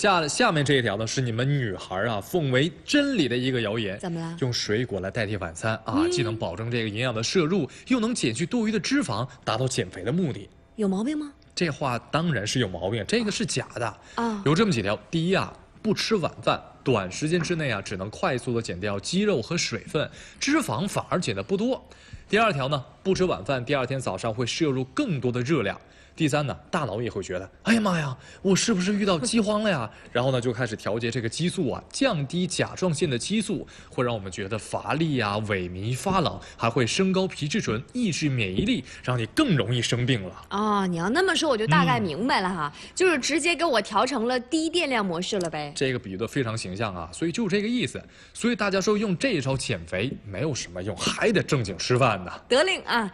下下面这一条呢，是你们女孩啊奉为真理的一个谣言。怎么了？用水果来代替晚餐啊，既能保证这个营养的摄入，又能减去多余的脂肪，达到减肥的目的。有毛病吗？这话当然是有毛病，这个是假的啊。有这么几条：第一啊，不吃晚饭，短时间之内啊，只能快速的减掉肌肉和水分，脂肪反而减的不多。第二条呢，不吃晚饭，第二天早上会摄入更多的热量。第三呢，大脑也会觉得，哎呀妈呀，我是不是遇到饥荒了呀？然后呢，就开始调节这个激素啊，降低甲状腺的激素，会让我们觉得乏力呀、萎靡、发冷，还会升高皮质醇，抑制免疫力，让你更容易生病了。啊，你要那么说，我就大概明白了哈，就是直接给我调成了低电量模式了呗。这个比喻的非常形象啊，所以就这个意思。所以大家说用这一招减肥没有什么用，还得正经吃饭。得令啊！